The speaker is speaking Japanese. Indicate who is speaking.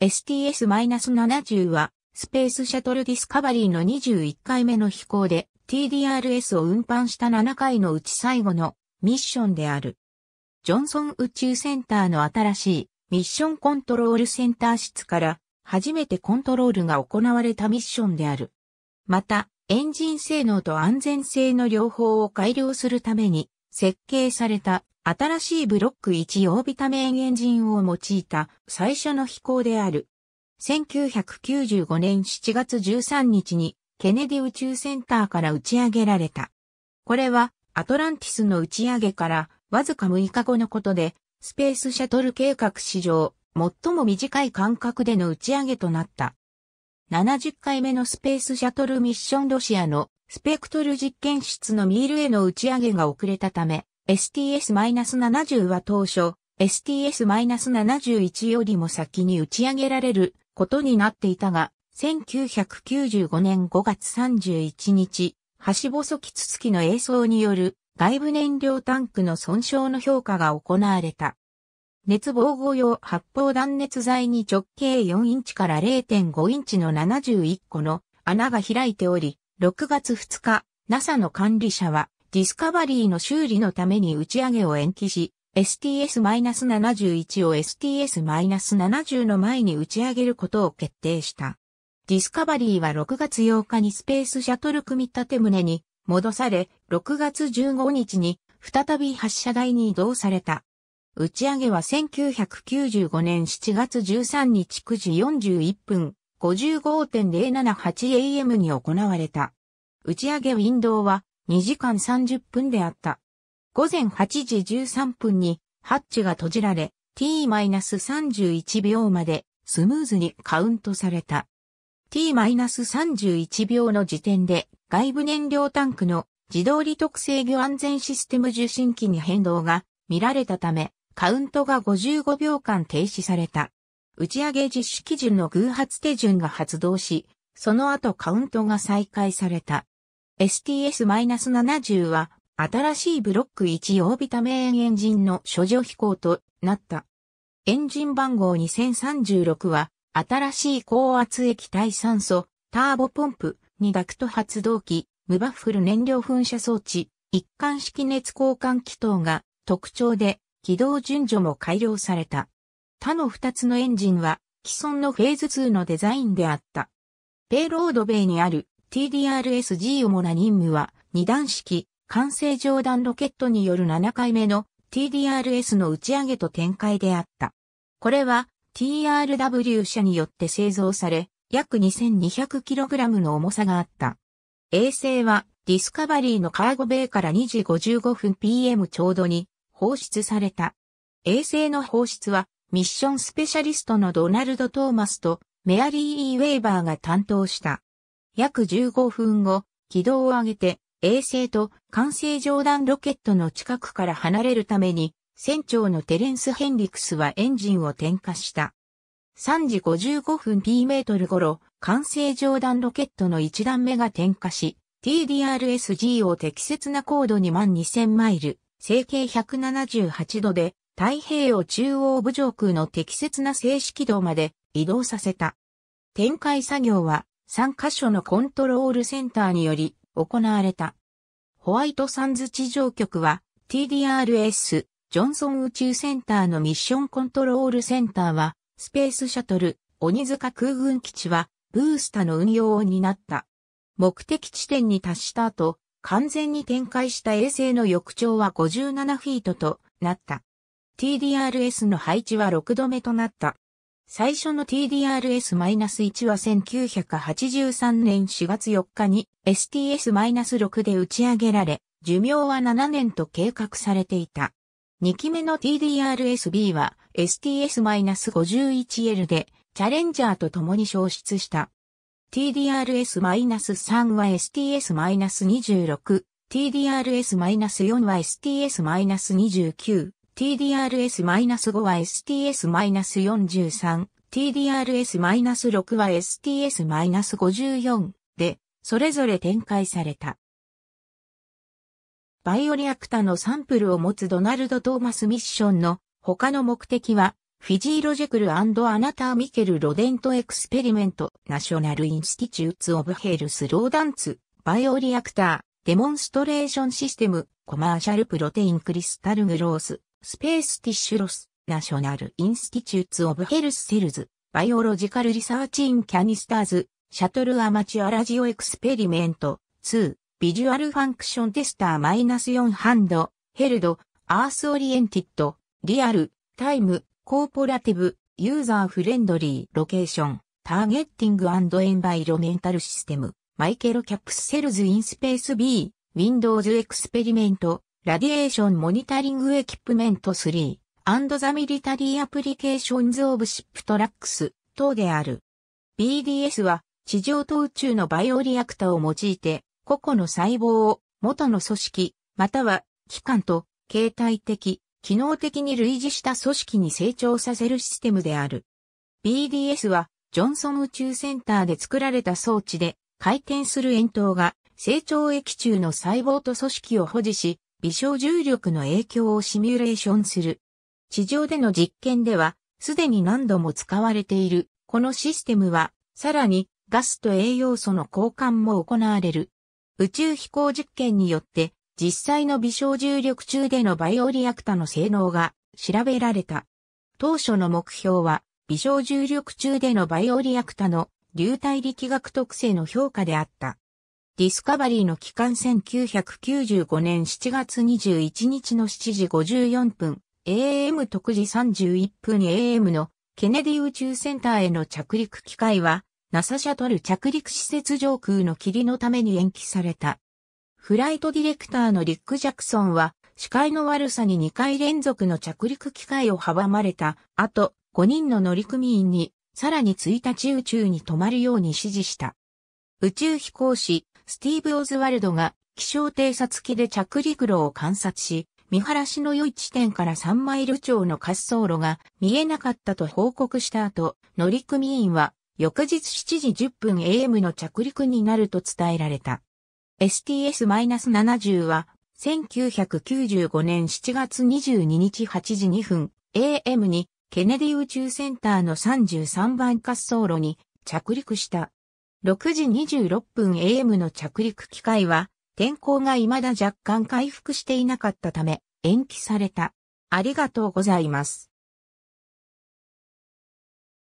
Speaker 1: STS-70 は、スペースシャトルディスカバリーの21回目の飛行で TDRS を運搬した7回のうち最後のミッションである。ジョンソン宇宙センターの新しいミッションコントロールセンター室から初めてコントロールが行われたミッションである。また、エンジン性能と安全性の両方を改良するために設計された新しいブロック1オービタメインエンジンを用いた最初の飛行である。1995年7月13日にケネディ宇宙センターから打ち上げられた。これはアトランティスの打ち上げからわずか6日後のことで、スペースシャトル計画史上最も短い間隔での打ち上げとなった。70回目のスペースシャトルミッションロシアのスペクトル実験室のミールへの打ち上げが遅れたため、STS-70 は当初、STS-71 よりも先に打ち上げられることになっていたが、1995年5月31日、橋細きつつきの映像による外部燃料タンクの損傷の評価が行われた。熱防護用発泡断熱材に直径4インチから0.5インチの71個の穴が開いており、6月2日、NASA の管理者はディスカバリーの修理のために打ち上げを延期し、STS-71 を STS-70 の前に打ち上げることを決定した。ディスカバリーは6月8日にスペースシャトル組み立て胸に戻され、6月15日に再び発射台に移動された。打ち上げは1995年7月13日9時41分 55.078am に行われた。打ち上げウィンドウは2時間30分であった。午前8時13分にハッチが閉じられ、t-31 秒までスムーズにカウントされた。t-31 秒の時点で外部燃料タンクの自動利特制御安全システム受信機に変動が見られたため、カウントが55秒間停止された。打ち上げ実施基準の偶発手順が発動し、その後カウントが再開された。STS-70 は新しいブロック1オービタメインエンジンの処女飛行となった。エンジン番号2036は新しい高圧液体酸素、ターボポンプ、2ダクト発動機、無バッフル燃料噴射装置、一貫式熱交換気筒が特徴で軌道順序も改良された。他の2つのエンジンは既存のフェーズ2のデザインであった。ペイロードベイにある TDRSG 主な任務は、2段式、完成上段ロケットによる7回目の TDRS の打ち上げと展開であった。これは TRW 社によって製造され、約 2200kg の重さがあった。衛星はディスカバリーのカーゴベイから2時55分 PM ちょうどに放出された。衛星の放出はミッションスペシャリストのドナルド・トーマスとメアリー・イー・ウェイバーが担当した。約15分後、軌道を上げて、衛星と完成上段ロケットの近くから離れるために、船長のテレンス・ヘンリクスはエンジンを点火した。3時55分 P メートル頃、完成上段ロケットの1段目が点火し、TDRSG を適切な高度2万2000マイル、成形178度で、太平洋中央部上空の適切な静止軌道まで移動させた。展開作業は3カ所のコントロールセンターにより行われた。ホワイトサンズ地上局は TDRS ジョンソン宇宙センターのミッションコントロールセンターはスペースシャトル鬼塚空軍基地はブースタの運用を担った。目的地点に達した後、完全に展開した衛星の翼長は57フィートとなった。TDRS の配置は6度目となった。最初の TDRS-1 は1983年4月4日に STS-6 で打ち上げられ、寿命は7年と計画されていた。2期目の TDRS-B は STS-51L でチャレンジャーと共に消失した。TDRS-3 は STS-26、TDRS-4 は STS-29、TDRS-5 は STS-43、TDRS-6 は STS-54 で、それぞれ展開された。バイオリアクタのサンプルを持つドナルド・トーマスミッションの他の目的は、フィジーロジェクルアナター・ミケル・ロデント・エクスペリメント・ナショナル・インスティチューツ・オブ・ヘルス・ローダンツ・バイオリアクター・デモンストレーション・システム・コマーシャル・プロテイン・クリスタル・グローススペースティッシュロス、ナショナルインスティチューツオブヘルスセルズ、バイオロジカルリサーチインキャニスターズ、シャトルアマチュアラジオエクスペリメント、2、ビジュアルファンクションテスターマイナス4ハンド、ヘルド、アースオリエンティッド、リアル、タイム、コーポラティブ、ユーザーフレンドリー、ロケーション、ターゲッティングエンバイロメンタルシステム、マイケロキャプセルズインスペース B、Windows エクスペリメント、ラディエーションモニタリングエキプメント3 and t リ e military applications o 等である。BDS は地上と宇宙のバイオリアクタを用いて個々の細胞を元の組織または機関と形態的、機能的に類似した組織に成長させるシステムである。BDS はジョンソン宇宙センターで作られた装置で回転する円筒が成長液中の細胞と組織を保持し微小重力の影響をシミュレーションする。地上での実験では、すでに何度も使われている、このシステムは、さらに、ガスと栄養素の交換も行われる。宇宙飛行実験によって、実際の微小重力中でのバイオリアクタの性能が調べられた。当初の目標は、微小重力中でのバイオリアクタの流体力学特性の評価であった。ディスカバリーの期間1995年7月21日の7時54分、AM 特時31分 AM のケネディ宇宙センターへの着陸機会は、NASA シャトル着陸施設上空の霧のために延期された。フライトディレクターのリック・ジャクソンは、視界の悪さに2回連続の着陸機会を阻まれた後、5人の乗組員に、さらに1日宇宙に泊まるように指示した。宇宙飛行士、スティーブ・オズワルドが気象偵察機で着陸路を観察し、見晴らしの良い地点から3マイル超の滑走路が見えなかったと報告した後、乗組員は翌日7時10分 AM の着陸になると伝えられた。STS-70 は1995年7月22日8時2分 AM にケネディ宇宙センターの33番滑走路に着陸した。6時26分 AM の着陸機会は、天候が未だ若干回復していなかったため、延期された。ありがとうございます。